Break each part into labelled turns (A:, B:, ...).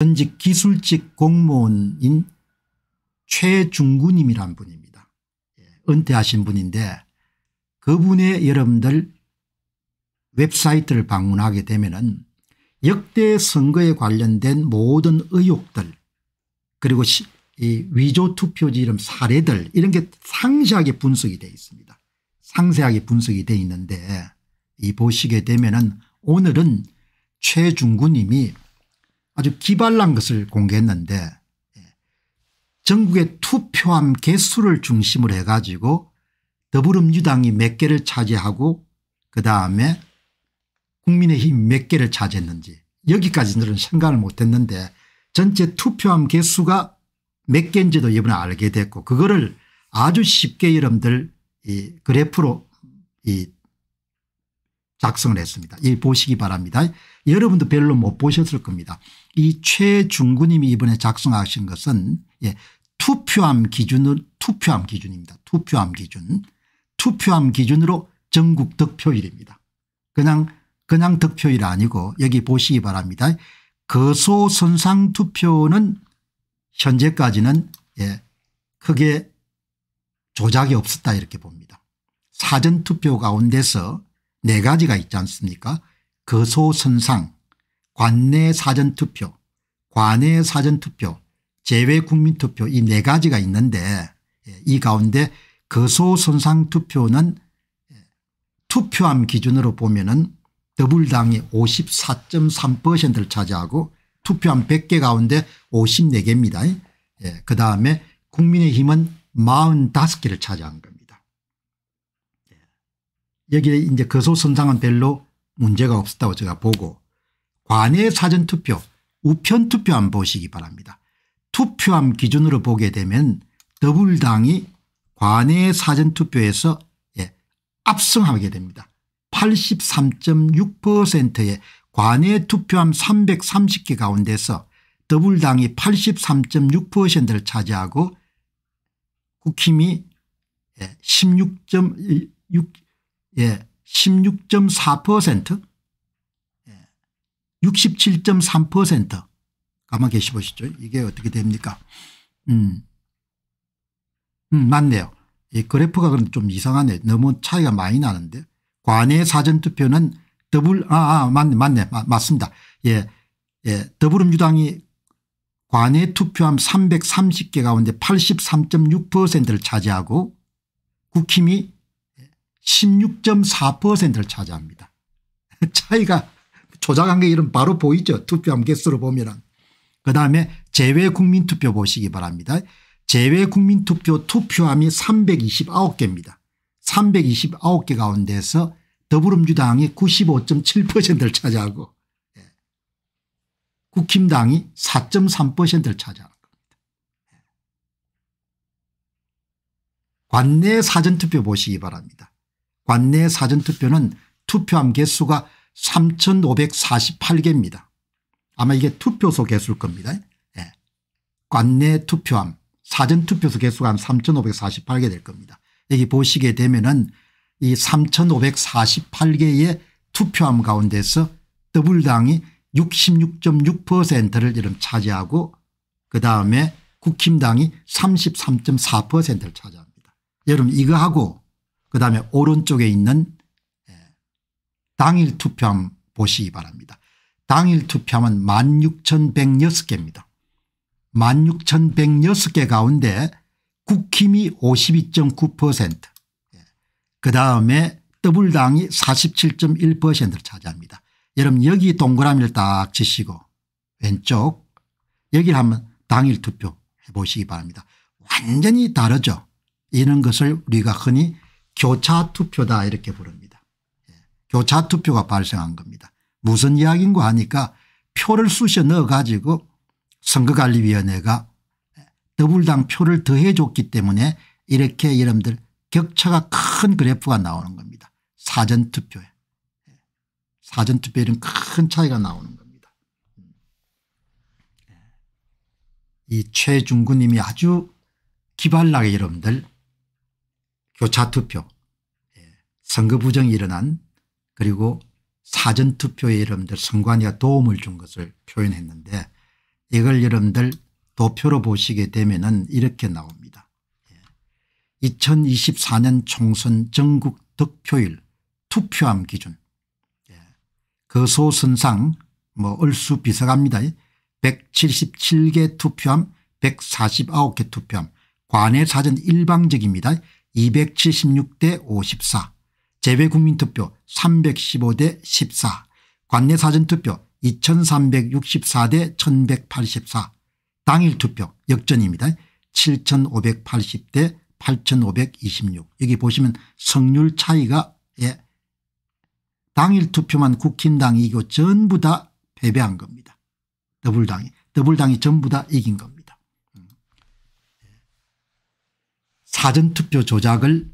A: 전직 기술직 공무원인 최중구님이란 분입니다. 예, 은퇴하신 분인데 그분의 여러분들 웹사이트를 방문하게 되면 은 역대 선거에 관련된 모든 의혹들 그리고 이 위조 투표지 이름 사례들 이런 게 상세하게 분석이 되어 있습니다. 상세하게 분석이 되어 있는데 이 보시게 되면 은 오늘은 최중구님이 아주 기발한 것을 공개했는데 예, 전국의 투표함 개수를 중심으로 해가지고 더불어민주당이 몇 개를 차지하고 그다음에 국민의힘 이몇 개를 차지했는지 여기까지는 생각을 못했는데 전체 투표함 개수가 몇 개인지도 이번에 알게 됐고 그거를 아주 쉽게 여러분들 이 그래프로 이 작성을 했습니다. 이 보시기 바랍니다. 여러분도 별로 못 보셨을 겁니다. 이 최중구님이 이번에 작성하신 것은 예, 투표함 기준을 투표함 기준입니다. 투표함 기준. 투표함 기준으로 전국 득표율입니다. 그냥 그냥 득표율 아니고 여기 보시기 바랍니다. 거소선상 투표는 현재까지는 예, 크게 조작이 없었다 이렇게 봅니다. 사전투표 가운데서 네 가지가 있지 않습니까 거소선상 관내 사전투표 관내 사전투표 제외 국민투표 이 네 가지가 있는데 예, 이 가운데 거소손상투표는 예, 투표함 기준으로 보면 은 더불당이 54.3%를 차지하고 투표함 100개 가운데 54개입니다. 예, 그다음에 국민의힘은 45개를 차지한 겁니다. 예, 여기에 이제 거소선상은 별로 문제가 없었다고 제가 보고 관외 사전투표 우편투표 한 보시기 바랍니다. 투표함 기준으로 보게 되면 더불당이 관외 사전투표에서 예, 압승하게 됩니다. 83.6%의 관외 투표함 330개 가운데서 더불당이 83.6%를 차지하고 국힘이 16.6 예, 16.4% 67.3% 가만 계시 보시죠. 이게 어떻게 됩니까? 음. 음, 맞네요. 이 그래프가 그럼 좀 이상하네. 너무 차이가 많이 나는데. 관외 사전투표는 더블, 아, 아 맞네, 맞네. 마, 맞습니다. 예. 예. 더불어주당이 관외 투표함 330개 가운데 83.6%를 차지하고 국힘이 16.4%를 차지합니다. 차이가 조작한 게 이름 바로 보이죠. 투표함 개수로 보면은. 그다음에 제외국민투표 보시기 바랍니다. 제외국민투표 투표함이 329개입니다. 329개 가운데서 더불어민주당이 95.7%를 차지하고 예. 국힘당이 4.3%를 차지하는 겁니다. 예. 관내 사전투표 보시기 바랍니다. 관내 사전투표는 투표함 개수가 3,548개입니다. 아마 이게 투표소 개수일 겁니다. 예. 관내 투표함 사전 투표소 개수가 한 3,548개 될 겁니다. 여기 보시게 되면은 이 3,548개의 투표함 가운데서 더블당이 66.6%를 이름 차지하고 그다음에 국힘당이 33.4%를 차지합니다. 여러분 이거하고 그다음에 오른쪽에 있는 당일 투표함 보시기 바랍니다. 당일 투표함은 16,106개입니다. 16,106개 가운데 국힘이 52.9%그 예, 다음에 더블당이 47.1%를 차지합니다. 여러분 여기 동그라미를 딱 치시고 왼쪽 여기를 한번 당일 투표 해보시기 바랍니다. 완전히 다르죠. 이런 것을 우리가 흔히 교차 투표다 이렇게 부릅니다. 교차 투표가 발생한 겁니다. 무슨 이야기인고 하니까 표를 쑤셔 넣어 가지고 선거관리위원회가 더불당 표를 더해 줬기 때문에 이렇게 여러분들 격차가 큰 그래프가 나오는 겁니다. 사전투표에. 사전투표에는 큰 차이가 나오는 겁니다. 예. 이 최중구님이 아주 기발나게 여러분들 교차투표 예. 선거부정이 일어난 그리고 사전투표에 여러분들 선관위가 도움을 준 것을 표현했는데 이걸 여러분들 도표로 보시게 되면 은 이렇게 나옵니다. 2024년 예. 총선 전국 득표율 투표함 기준 거소선상 예. 그 뭐 얼수 비서갑니다. 177개 투표함 149개 투표함 관외 사전 일방적입니다. 276대 54 재외국민투표 315대 14 관내사전투표 2364대 1184 당일투표 역전입니다. 7580대 8526 여기 보시면 성률 차이가 예. 당일투표만 국힘당 이기고 전부 다 패배한 겁니다. 더블당이 더블당이 전부 다 이긴 겁니다. 음. 사전투표 조작을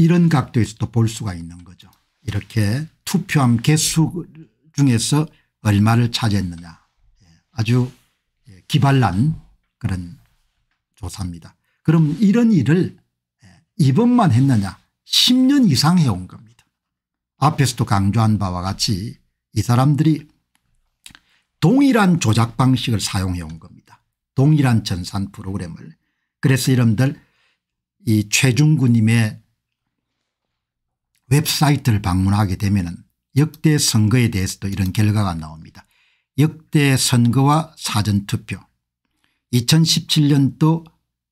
A: 이런 각도에서도 볼 수가 있는 거죠. 이렇게 투표함 개수 중에서 얼마를 차지했느냐 예, 아주 예, 기발난 그런 조사입니다. 그럼 이런 일을 예, 이번만 했느냐 10년 이상 해온 겁니다. 앞에서도 강조한 바와 같이 이 사람들이 동일한 조작 방식을 사용해 온 겁니다. 동일한 전산 프로그램을. 그래서 이름들 이 최중구님의 웹사이트를 방문하게 되면 역대 선거에 대해서도 이런 결과가 나옵니다. 역대 선거와 사전투표 2017년도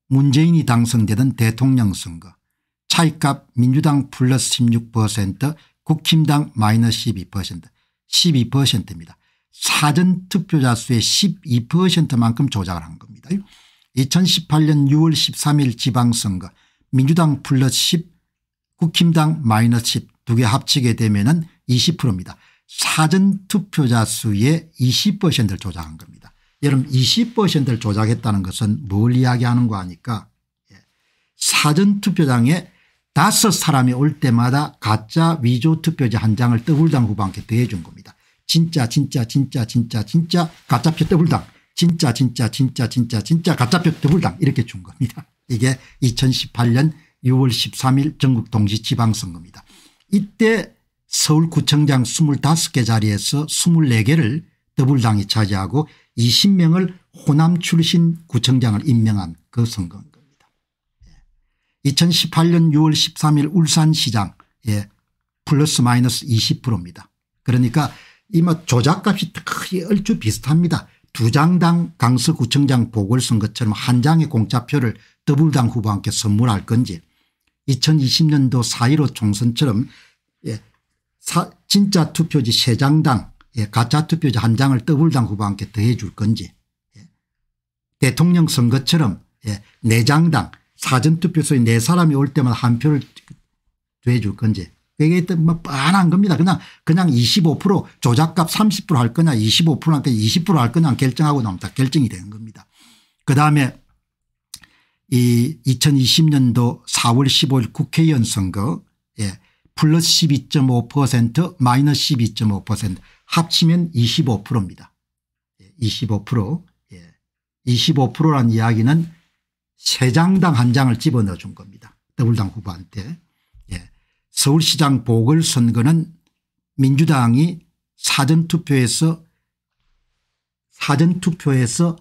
A: 문재인이 당선되던 대통령 선거 차이값 민주당 플러스 16% 국힘당 마이너스 12% 12%입니다. 사전투표자 수의 12%만큼 조작을 한 겁니다. 2018년 6월 13일 지방선거 민주당 플러스 10 국힘당 마이너스 10두개 합치게 되면 은 20%입니다. 사전투표자 수의 20%를 조작한 겁니다. 여러분 20%를 조작했다는 것은 뭘 이야기하는 거 아니까 예. 사전투표장에 다섯 사람이 올 때마다 가짜 위조 투표지 한 장을 더블당 후보한테 더해준 겁니다. 진짜 진짜 진짜 진짜 진짜 가짜표 더블당 진짜 진짜 진짜 진짜 진짜 가짜표 더블당 이렇게 준 겁니다. 이게 2018년 6월 13일 전국동시지방선거입니다. 이때 서울구청장 25개 자리에서 24개를 더불당이 차지하고 20명을 호남 출신 구청장을 임명한 그 선거인 겁니다. 2018년 예. 6월 13일 울산시장 예, 플러스 마이너스 20%입니다. 그러니까 이마 조작값이 크게 얼추 비슷합니다. 두 장당 강서구청장 보궐선거처럼 한 장의 공짜표를 더불당 후보한테 선물할 건지 2020년도 4.15 총선처럼 예, 사, 진짜 투표지 3장당 예, 가짜 투표지 한 장을 더블당 후보 함께 더해 줄 건지 예. 대통령 선거처럼 예, 4장당 사전투표소에 네 사람이 올 때마다 한 표를 더해 줄 건지 그게뭐 뻔한 겁니다. 그냥 그냥 25% 조작값 30%할 거냐 25%할 거냐 20%할 거냐 결정하고 나면 다 결정이 되는 겁니다. 그다음에 이 2020년도 4월 15일 국회의원 선거 예. 플러스 12.5% 마이너스 12.5% 합치면 25%입니다. 25% 예. 25%란 예. 이야기는 세 장당 한 장을 집어넣어 준 겁니다. 더블당 후보한테. 예. 서울시장 보궐선거는 민주당이 사전투표에서 사전투표에서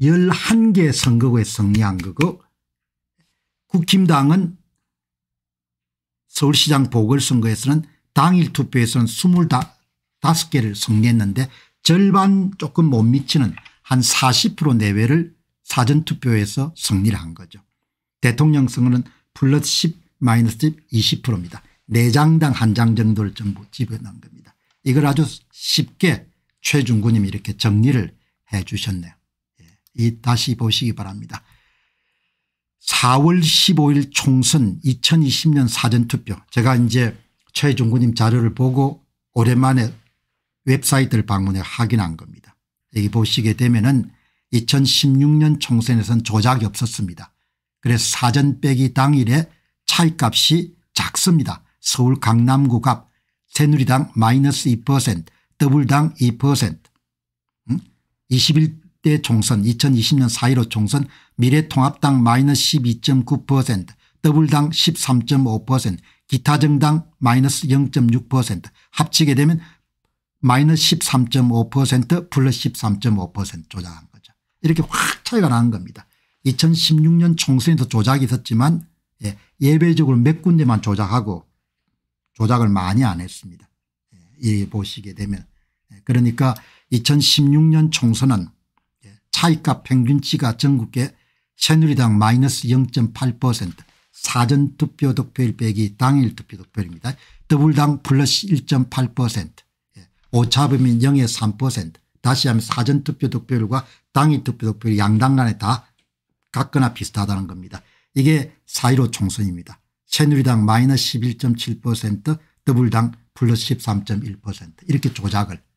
A: 11개 선거구에 승리한 거고 국힘당은 그 서울시장 보궐선거에서는 당일 투표에서는 25개를 승리했는데 절반 조금 못 미치는 한 40% 내외를 사전투표에서 승리를 한 거죠. 대통령 선거는 플러스 10 마이너스 10 20%입니다. 4장당 1장 정도를 전부 집어넣은 겁니다. 이걸 아주 쉽게 최중구님 이렇게 정리를 해 주셨네요. 예. 이 다시 보시기 바랍니다. 4월 15일 총선 2020년 사전투표 제가 이제 최종구님 자료를 보고 오랜만에 웹사이트를 방문해 확인한 겁니다. 여기 보시게 되면 은 2016년 총선에선 조작이 없었습니다. 그래서 사전 빼기 당일에 차이값이 작습니다. 서울 강남구 갑 새누리당 마이너스 2% 더블당 2% 음? 21 20대 총선 2020년 4.15 총선 미래통합당 마이너스 12.9% 더블당 13.5% 기타 정당 마이너스 0.6% 합치게 되면 마이너스 13.5% 플러스 13.5% 조작한 거죠. 이렇게 확 차이가 나는 겁니다. 2016년 총선에도 조작이 있었지만 예, 예외적으로 몇 군데만 조작하고 조작을 많이 안 했습니다. 예, 보시게 되면 예, 그러니까 2016년 총선은 차이값 평균치가 전국에 새누리당 마이너스 0.8% 사전투표 득표일 빼기 당일 투표 득표율입니다. 더블당 플러스 1.8% 예, 오차범위 0 3% 다시 하면 사전투표 득표율과 당일 투표 득표율 양당 간에 다 같거나 비슷하다는 겁니다. 이게 4.15 총선입니다. 새누리당 마이너스 11.7%더블당 플러스 13.1% 이렇게 조작을